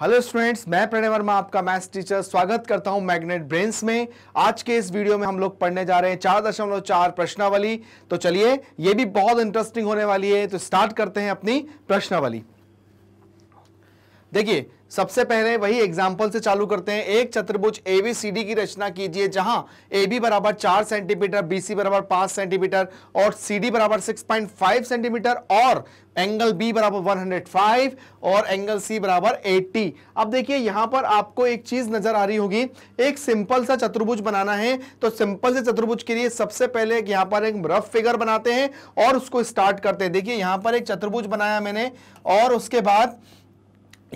Hello students मैं प्रणय वर्मा आपका maths teacher स्वागत करता हूं मैग्नेट ब्रेन्स में आज के इस वीडियो में हम लोग पढ़ने जा रहे हैं चार दशमलव चार प्रश्नावली तो चलिए ये भी बहुत इंटरेस्टिंग होने वाली है तो स्टार्ट करते हैं अपनी प्रश्नावली देखिए सबसे पहले वही एग्जाम्पल से चालू करते हैं एक चतुर्भुज सी डी की रचना कीजिए जहां ए बी बराबर चार सेंटीमीटर बीसी बराबर पांच सेंटीमीटर और डी बराबर सिक्स पॉइंट फाइव सेंटीमीटर और एंगल बी बराबर वन हंड्रेड फाइव और एंगल सी बराबर एट्टी अब देखिए यहां पर आपको एक चीज नजर आ रही होगी एक सिंपल सा चतुर्भुज बनाना है तो सिंपल से चतुर्भुज के लिए सबसे पहले यहां पर एक रफ फिगर बनाते हैं और उसको स्टार्ट करते हैं देखिए यहां पर एक चतुर्भुज बनाया मैंने और उसके बाद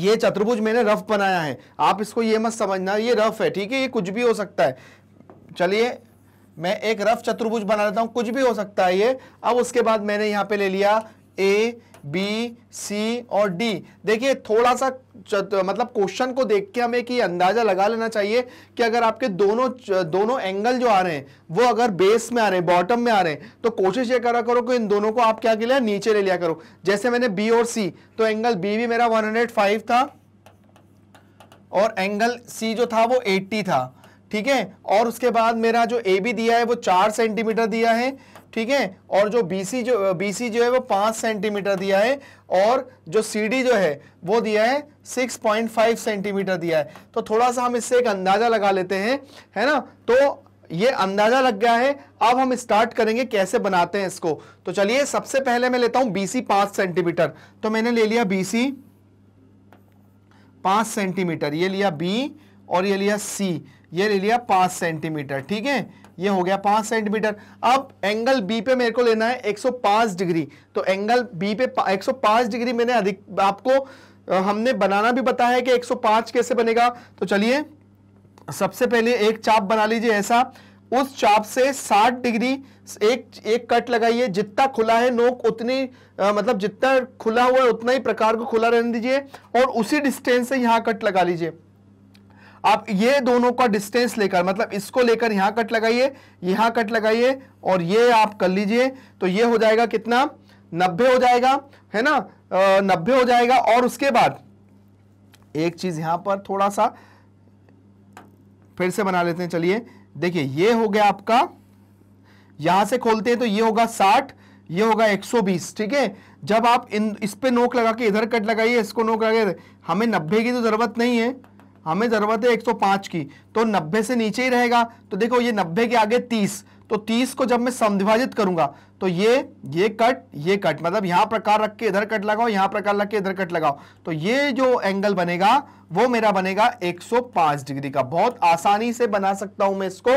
ये चतुर्भुज मैंने रफ बनाया है आप इसको ये मत समझना ये रफ है ठीक है ये कुछ भी हो सकता है चलिए मैं एक रफ चतुर्भुज बना लेता हूँ कुछ भी हो सकता है ये अब उसके बाद मैंने यहाँ पे ले लिया ए बी सी और डी देखिए थोड़ा सा मतलब क्वेश्चन को देख के हमें कि अंदाजा लगा लेना चाहिए कि अगर आपके दोनों दोनों एंगल जो आ रहे हैं वो अगर बेस में आ रहे हैं बॉटम में आ रहे हैं तो कोशिश ये करा करो कि इन दोनों को आप क्या के लिए नीचे ले लिया करो जैसे मैंने बी और सी तो एंगल बी भी मेरा वन था और एंगल सी जो था वो एट्टी था ठीक है और उसके बाद मेरा जो ए बी दिया है वो चार सेंटीमीटर दिया है ठीक है और जो बी सी जो बी सी जो है वो पांच सेंटीमीटर दिया है और जो सी डी जो है वो दिया है सिक्स पॉइंट फाइव सेंटीमीटर दिया है तो थोड़ा सा हम इससे एक अंदाज़ा लगा लेते हैं है ना तो ये अंदाज़ा लग गया है अब हम स्टार्ट करेंगे कैसे बनाते हैं इसको तो चलिए सबसे पहले मैं लेता हूं बी सी पांच सेंटीमीटर तो मैंने ले लिया बी सी पांच सेंटीमीटर ये लिया बी और ये लिया सी ये ले लिया पांच सेंटीमीटर ठीक है ये हो गया पांच सेंटीमीटर अब एंगल बी पे मेरे को लेना है 105 डिग्री तो एंगल बी पे 105 डिग्री मैंने अधिक आपको हमने बनाना भी बताया है कि 105 कैसे बनेगा तो चलिए सबसे पहले एक चाप बना लीजिए ऐसा उस चाप से 60 डिग्री एक एक कट लगाइए जितना खुला है नोक उतनी आ, मतलब जितना खुला हुआ है उतना ही प्रकार को खुला रहने दीजिए और उसी डिस्टेंस से यहाँ कट लगा लीजिए आप ये दोनों का डिस्टेंस लेकर मतलब इसको लेकर यहां कट लगाइए यहां कट लगाइए और ये आप कर लीजिए तो ये हो जाएगा कितना नब्बे हो जाएगा है ना नब्बे हो जाएगा और उसके बाद एक चीज यहां पर थोड़ा सा फिर से बना लेते हैं चलिए देखिए ये हो गया आपका यहां से खोलते हैं तो ये होगा साठ ये होगा 120 ठीक है जब आप इन इस पे नोक लगा के इधर कट लगाइए इसको नोक लगाइए हमें नब्बे की तो जरूरत नहीं है हमें ज़रूरत है 105 की तो 90 से नीचे ही रहेगा तो देखो ये 90 के आगे 30 तो 30 को जब मैं समिभाजित करूंगा तो ये ये कट ये कट मतलब यहाँ प्रकार रख के इधर कट लगाओ यहाँ प्रकार रख के इधर कट लगाओ तो ये जो एंगल बनेगा वो मेरा बनेगा 105 डिग्री का बहुत आसानी से बना सकता हूं मैं इसको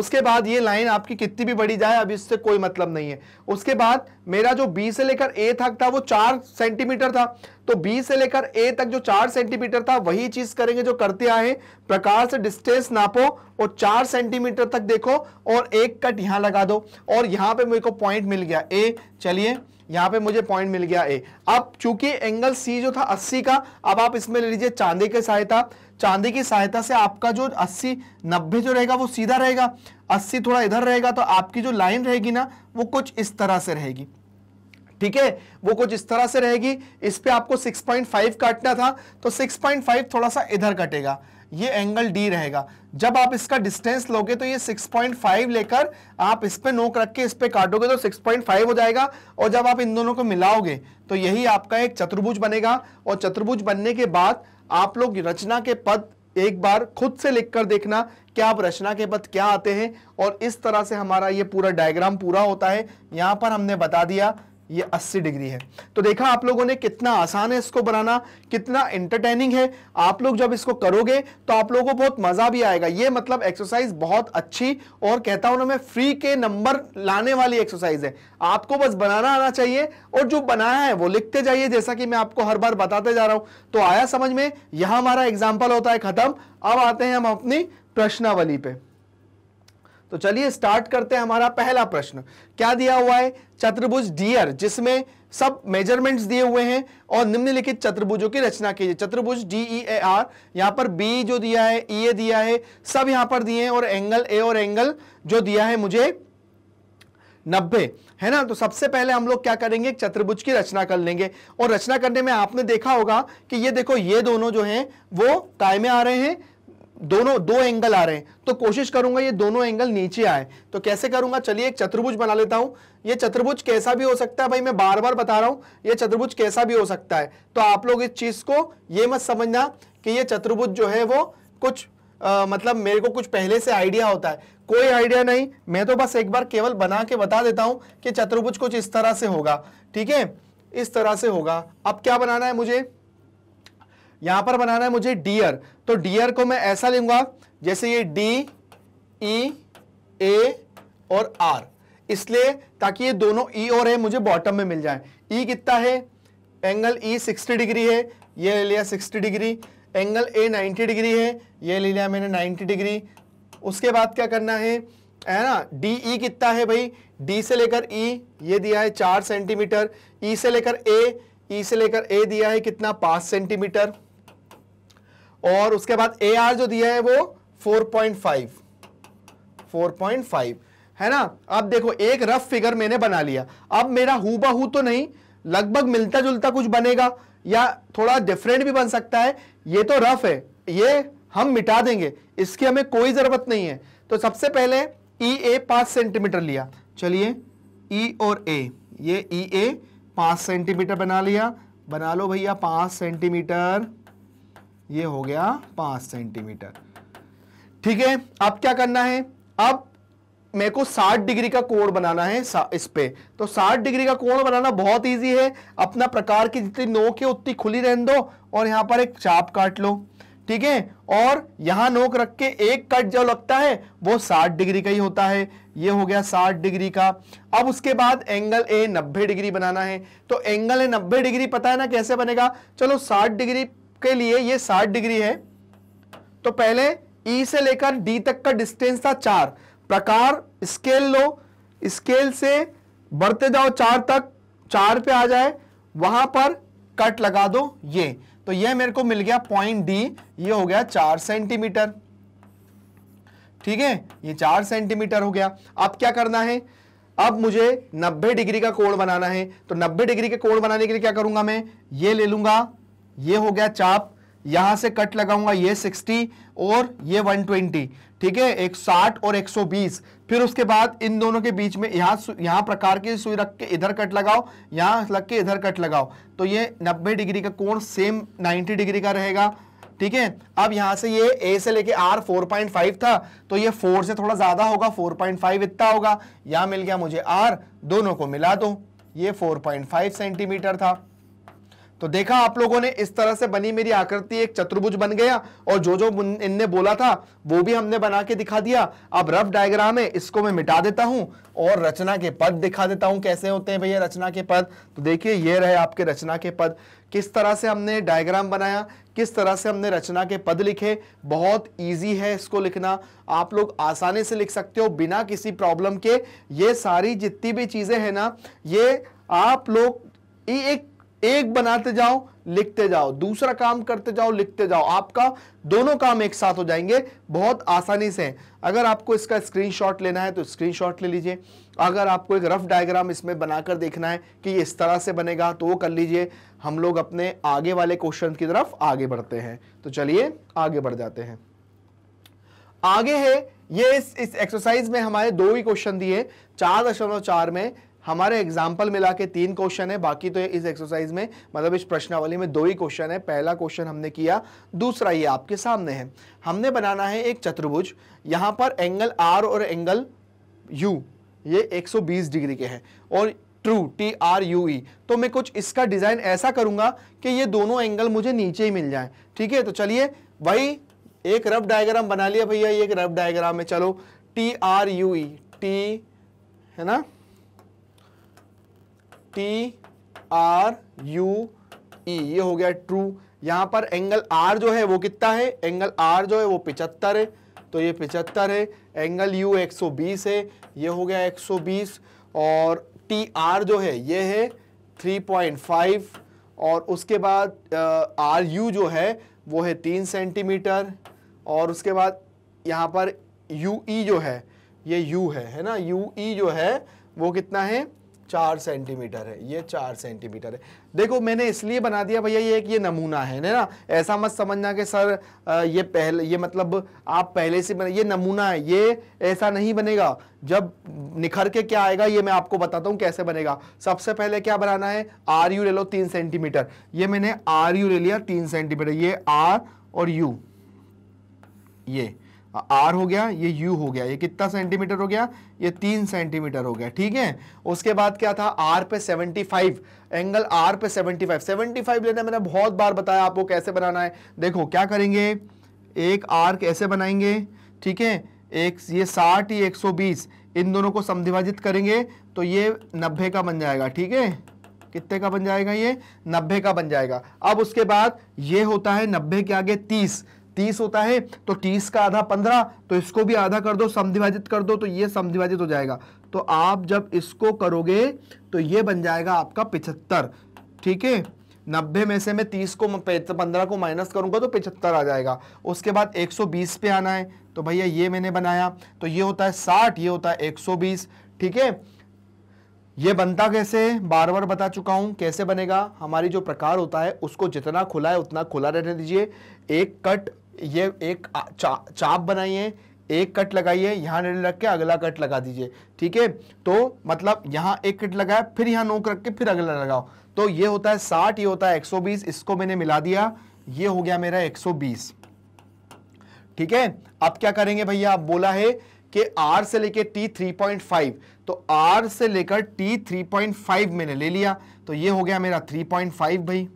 उसके बाद ये लाइन आपकी कितनी भी बड़ी जाए अभी इससे कोई मतलब नहीं है उसके बाद मेरा जो बी से लेकर ए तक था वो चार सेंटीमीटर था तो बी से लेकर ए तक जो चार सेंटीमीटर था वही चीज करेंगे जो करते आए प्रकार से डिस्टेंस नापो और चार सेंटीमीटर तक देखो और एक कट यहां लगा दो और यहां पर मेरे को पॉइंट मिल गया ए चलिए यहाँ पे मुझे पॉइंट मिल गया ए अब चूंकि एंगल सी जो था 80 का अब आप इसमें ले लीजिए चांदी की सहायता चांदी की सहायता से आपका जो 80 90 जो रहेगा वो सीधा रहेगा 80 थोड़ा इधर रहेगा तो आपकी जो लाइन रहेगी ना वो कुछ इस तरह से रहेगी ठीक है वो कुछ इस तरह से रहेगी इस पर आपको 6.5 काटना था तो 6.5 थोड़ा सा इधर कटेगा ये एंगल डी रहेगा जब आप इसका डिस्टेंस लोगे तो ये 6.5 लेकर आप इस पर नोक रख के इस पर काटोगे तो 6.5 हो जाएगा और जब आप इन दोनों को मिलाओगे तो यही आपका एक चतुर्भुज बनेगा और चतुर्भुज बनने के बाद आप लोग रचना के पद एक बार खुद से लिखकर देखना कि आप रचना के पद क्या आते हैं और इस तरह से हमारा ये पूरा डायग्राम पूरा होता है यहाँ पर हमने बता दिया ये 80 डिग्री है तो देखा आप लोगों ने कितना आसान है इसको बनाना कितना एंटरटेनिंग है आप लोग जब इसको करोगे तो आप लोगों को बहुत मज़ा भी आएगा ये मतलब एक्सरसाइज बहुत अच्छी और कहता हूं ना मैं फ्री के नंबर लाने वाली एक्सरसाइज है आपको बस बनाना आना चाहिए और जो बनाया है वो लिखते जाइए जैसा कि मैं आपको हर बार बताते जा रहा हूं तो आया समझ में यह हमारा एग्जाम्पल होता है ख़त्म अब आते हैं हम अपनी प्रश्नावली पे तो चलिए स्टार्ट करते हैं हमारा पहला प्रश्न क्या दिया हुआ है चतुर्भुज डियर जिसमें सब मेजरमेंट्स दिए हुए हैं और निम्नलिखित चतुर्भुजों की रचना कीजिए चतुर्भुज डी ई ए आर यहां पर बी जो दिया है ई e ए दिया है सब यहां पर दिए हैं और एंगल ए और एंगल जो दिया है मुझे नब्बे है ना तो सबसे पहले हम लोग क्या करेंगे चतुर्भुज की रचना कर लेंगे और रचना करने में आपने देखा होगा कि ये देखो ये दोनों जो हैं वो काय में आ रहे हैं दोनों दो एंगल आ रहे हैं तो कोशिश करूंगा ये दोनों एंगल नीचे आए तो कैसे करूंगा चलिए एक चतुर्भुज बना लेता हूं ये चतुर्भुज कैसा भी हो सकता है भाई मैं बार बार बता रहा हूं ये चतुर्भुज कैसा भी हो सकता है तो आप लोग इस चीज को ये मत समझना कि ये चतुर्भुज जो है वो कुछ आ, मतलब मेरे को कुछ पहले से आइडिया होता है कोई आइडिया नहीं मैं तो बस एक बार केवल बना के बता देता हूं कि चतुर्भुज कुछ इस तरह से होगा ठीक है इस तरह से होगा अब क्या बनाना है मुझे यहां पर बनाना है मुझे डियर तो डियर को मैं ऐसा लूंगा जैसे ये डी ई ए और आर इसलिए ताकि ये दोनों ई e और ए मुझे बॉटम में मिल जाए ई e कितना है एंगल ई सिक्सटी डिग्री है ये ले लिया sixty degree angle A ninety degree है ये ले लिया मैंने नाइन्टी डिग्री उसके बाद क्या करना है है ना डी ई e कितना है भाई डी से लेकर ई ये दिया है चार सेंटीमीटर ई से लेकर ए ई से लेकर ए दिया है कितना पाँच सेंटीमीटर और उसके बाद ए आर जो दिया है वो 4.5 4.5 है ना अब देखो एक रफ फिगर मैंने बना लिया अब मेरा हु तो नहीं लगभग मिलता जुलता कुछ बनेगा या थोड़ा डिफरेंट भी बन सकता है ये तो रफ है ये हम मिटा देंगे इसकी हमें कोई ज़रूरत नहीं है तो सबसे पहले ई ए पांच सेंटीमीटर लिया चलिए ई e और ए ये ई ए पांच सेंटीमीटर बना लिया बना लो भैया पांच सेंटीमीटर ये हो गया पांच सेंटीमीटर ठीक है अब क्या करना है अब मेरे को 60 डिग्री का कोण बनाना है इस पे तो 60 डिग्री का कोण बनाना बहुत इजी है अपना प्रकार की जितनी नोक है उतनी खुली रहने दो और यहां पर एक चाप काट लो ठीक है और यहां नोक रख के एक कट जो लगता है वो 60 डिग्री का ही होता है ये हो गया 60 डिग्री का अब उसके बाद एंगल ए 90 डिग्री बनाना है तो एंगल ए 90 डिग्री पता है ना कैसे बनेगा चलो 60 डिग्री के लिए ये 60 डिग्री है तो पहले ई e से लेकर डी तक का डिस्टेंस था चार प्रकार स्केल लो स्केल से बढ़ते जाओ चार तक चार पे आ जाए वहां पर कट लगा दो ये तो ये मेरे को मिल गया पॉइंट डी ये हो गया चार सेंटीमीटर ठीक है ये चार सेंटीमीटर हो गया अब क्या करना है अब मुझे 90 डिग्री का कोण बनाना है तो 90 डिग्री के कोण बनाने के लिए क्या करूंगा मैं ये ले लूंगा ये हो गया चाप यहां से कट लगाऊंगा ये 60 और ये 120 ठीक है एक 60 और 120 फिर उसके बाद इन दोनों के बीच में यहां यहां प्रकार की सुई रख के इधर कट लगाओ यहां लग के इधर कट लगाओ तो ये 90 डिग्री का कोण सेम 90 डिग्री का रहेगा ठीक है अब यहां से ये ए से लेके आर 4.5 था तो ये 4 से थोड़ा ज़्यादा होगा 4.5 इतना होगा यहाँ मिल गया मुझे आर दोनों को मिला दो ये 4.5 सेंटीमीटर था तो देखा आप लोगों ने इस तरह से बनी मेरी आकृति एक चतुर्भुज बन गया और जो जो इनने बोला था वो भी हमने बना के दिखा दिया अब रफ डायग्राम है इसको मैं मिटा देता हूं और रचना के पद दिखा देता हूं कैसे होते हैं भैया रचना के पद तो देखिए ये रहे आपके रचना के पद किस तरह से हमने डायग्राम बनाया किस तरह से हमने रचना के पद लिखे बहुत इजी है इसको लिखना आप लोग आसानी से लिख सकते हो बिना किसी प्रॉब्लम के ये सारी जितनी भी चीज़ें हैं ना ये आप लोग एक एक बनाते जाओ लिखते जाओ दूसरा काम करते जाओ लिखते जाओ आपका दोनों काम एक साथ हो जाएंगे बहुत आसानी से अगर आपको इसका स्क्रीनशॉट लेना है तो स्क्रीनशॉट ले लीजिए अगर आपको एक रफ डायग्राम इसमें बनाकर देखना है कि ये इस तरह से बनेगा तो वो कर लीजिए हम लोग अपने आगे वाले क्वेश्चन की तरफ आगे बढ़ते हैं तो चलिए आगे बढ़ जाते हैं आगे है ये इस इस एक्सरसाइज में हमारे दो ही क्वेश्चन दिए चार दशमलव चार में हमारे एग्जाम्पल मिला के तीन क्वेश्चन है बाकी तो इस एक्सरसाइज में मतलब इस प्रश्नावली में दो ही क्वेश्चन है पहला क्वेश्चन हमने किया दूसरा ये आपके सामने है हमने बनाना है एक चतुर्भुज यहाँ पर एंगल आर और एंगल यू ये 120 डिग्री के हैं और true T R U E तो मैं कुछ इसका डिज़ाइन ऐसा करूंगा कि ये दोनों एंगल मुझे नीचे ही मिल जाए ठीक है तो चलिए वही एक रफ डायग्राम बना लिया भैया ये एक रफ डायग्राम है चलो T R U E T है ना टी आर यू ई ये हो गया ट्रू यहां पर एंगल आर जो है वो कितना है एंगल आर जो है वो पिचहत्तर है तो ये पिचहत्तर है एंगल यू 120 है ये हो गया 120 और टी आर जो है ये है 3.5 और उसके बाद आर यू जो है वो है तीन सेंटीमीटर और उसके बाद यहाँ पर यू ई e जो है ये यू है है ना यू ई e जो है वो कितना है चार सेंटीमीटर है ये चार सेंटीमीटर है देखो मैंने इसलिए बना दिया भैया ये एक ये नमूना है ना ऐसा मत समझना कि सर ये पहले ये मतलब आप पहले से बने ये नमूना है ये ऐसा नहीं बनेगा जब निखर के क्या आएगा ये मैं आपको बताता हूँ कैसे बनेगा सबसे पहले क्या बनाना है आर यू ले लो तीन सेंटीमीटर ये मैंने आर यू ले लिया तीन सेंटीमीटर ये आर और यू ये आर हो गया ये यू हो गया ये कितना सेंटीमीटर हो गया ये तीन सेंटीमीटर हो गया ठीक है उसके बाद क्या था आर पे सेवेंटी फाइव एंगल आर पे सेवेंटी फाइव सेवेंटी फाइव लेना मैंने बहुत बार बताया आपको कैसे बनाना है देखो क्या करेंगे एक आर कैसे बनाएंगे ठीक है एक ये साठ ये बीस इन दोनों को समिभाजित करेंगे तो ये नब्बे का बन जाएगा ठीक है कितने का बन जाएगा ये नब्बे का बन जाएगा अब उसके बाद ये होता है नब्बे के आगे तीस तीस होता है तो तीस का आधा पंद्रह तो इसको भी आधा कर दो समिभाजित कर दो तो ये समिभाजित हो जाएगा तो आप जब इसको करोगे तो ये बन जाएगा आपका पिछहत्तर ठीक है नब्बे में से मैं तीस को पंद्रह को माइनस करूंगा तो पिछहत्तर आ जाएगा उसके बाद एक सौ बीस पे आना है तो भैया ये मैंने बनाया तो ये होता है साठ ये होता है एक सौ बीस ठीक है ये बनता कैसे बार बार बता चुका हूं कैसे बनेगा हमारी जो प्रकार होता है उसको जितना खुला है उतना खुला रहने दीजिए एक कट ये एक चा, चाप बनाइए एक कट लगाइए यहाँ नेडल रख के अगला कट लगा दीजिए ठीक है तो मतलब यहाँ एक कट लगाया फिर यहाँ नोक रख के फिर अगला लगाओ तो ये होता है साठ ये होता है एक सौ बीस इसको मैंने मिला दिया ये हो गया मेरा एक सौ बीस ठीक है अब क्या करेंगे भैया आप बोला है कि R से लेकर 3.5 तो R से लेकर 3.5 मैंने ले लिया तो ये हो गया मेरा 3.5 भाई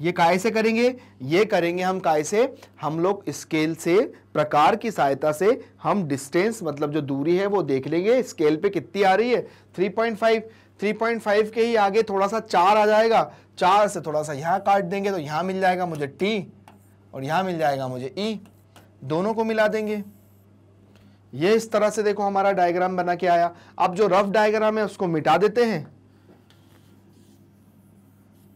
ये काय से करेंगे ये करेंगे हम काय से हम लोग स्केल से प्रकार की सहायता से हम डिस्टेंस मतलब जो दूरी है वो देख लेंगे स्केल पे कितनी आ रही है 3.5 3.5 के ही आगे थोड़ा सा चार आ जाएगा चार से थोड़ा सा यहाँ काट देंगे तो यहाँ मिल जाएगा मुझे टी और यहाँ मिल जाएगा मुझे ई e। दोनों को मिला देंगे ये इस तरह से देखो हमारा डायग्राम बना के आया अब जो रफ डायग्राम है उसको मिटा देते हैं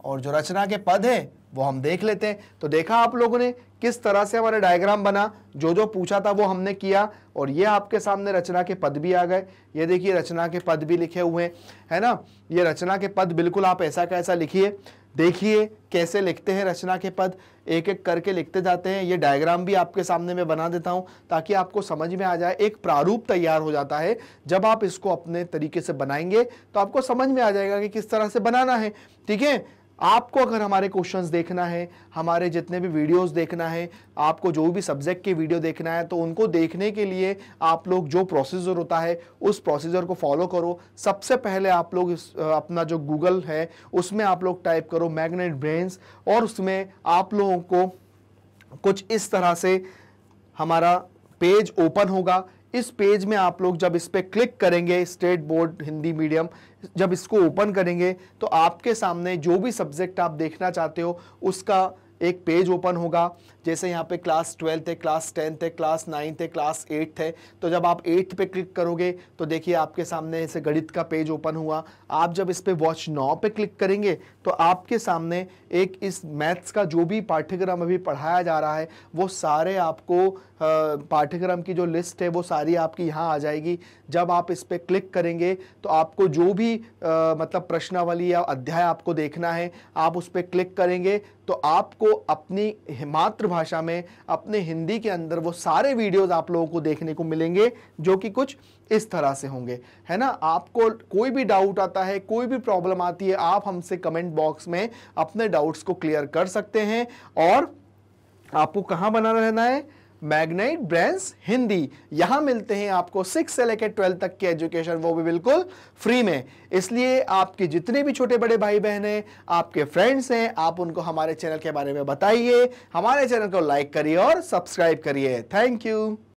और जो रचना के पद हैं वो हम देख लेते हैं तो देखा आप लोगों ने किस तरह से हमारा डायग्राम बना जो जो पूछा था वो हमने किया और ये आपके सामने रचना के पद भी आ गए ये देखिए रचना के पद भी लिखे हुए हैं है ना ये रचना के पद बिल्कुल आप ऐसा कैसा लिखिए देखिए कैसे लिखते हैं रचना के पद एक एक करके लिखते जाते हैं ये डायग्राम भी आपके सामने मैं बना देता हूँ ताकि आपको समझ में आ जाए एक प्रारूप तैयार हो जाता है जब आप इसको अपने तरीके से बनाएंगे तो आपको समझ में आ जाएगा कि किस तरह से बनाना है ठीक है आपको अगर हमारे क्वेश्चंस देखना है हमारे जितने भी वीडियोस देखना है आपको जो भी सब्जेक्ट के वीडियो देखना है तो उनको देखने के लिए आप लोग जो प्रोसीजर होता है उस प्रोसीजर को फॉलो करो सबसे पहले आप लोग इस अपना जो गूगल है उसमें आप लोग टाइप करो मैग्नेट ब्रेन्स और उसमें आप लोगों को कुछ इस तरह से हमारा पेज ओपन होगा इस पेज में आप लोग जब इस पर क्लिक करेंगे स्टेट बोर्ड हिंदी मीडियम जब इसको ओपन करेंगे तो आपके सामने जो भी सब्जेक्ट आप देखना चाहते हो उसका एक पेज ओपन होगा जैसे यहाँ पे क्लास ट्वेल्थ है क्लास टेंथ है क्लास नाइन्थ है क्लास एट्थ है तो जब आप एट्थ पे क्लिक करोगे तो देखिए आपके सामने ऐसे गणित का पेज ओपन हुआ आप जब इस पर वॉच नौ पे क्लिक करेंगे तो आपके सामने एक इस मैथ्स का जो भी पाठ्यक्रम अभी पढ़ाया जा रहा है वो सारे आपको पाठ्यक्रम की जो लिस्ट है वो सारी आपकी यहाँ आ जाएगी जब आप इस पर क्लिक करेंगे तो आपको जो भी आ, मतलब प्रश्नावली या अध्याय आपको देखना है आप उस पर क्लिक करेंगे तो आपको अपनी मातृभाषा भाषा में अपने हिंदी के अंदर वो सारे वीडियोस आप लोगों को देखने को मिलेंगे जो कि कुछ इस तरह से होंगे है ना आपको कोई भी डाउट आता है कोई भी प्रॉब्लम आती है आप हमसे कमेंट बॉक्स में अपने डाउट्स को क्लियर कर सकते हैं और आपको कहाँ बना रहना है मैग्नाइट ब्रांड्स हिंदी यहां मिलते हैं आपको सिक्स से लेकर ट्वेल्थ तक की एजुकेशन वो भी बिल्कुल फ्री में इसलिए आपके जितने भी छोटे बड़े भाई बहन हैं आपके फ्रेंड्स हैं आप उनको हमारे चैनल के बारे में बताइए हमारे चैनल को लाइक करिए और सब्सक्राइब करिए थैंक यू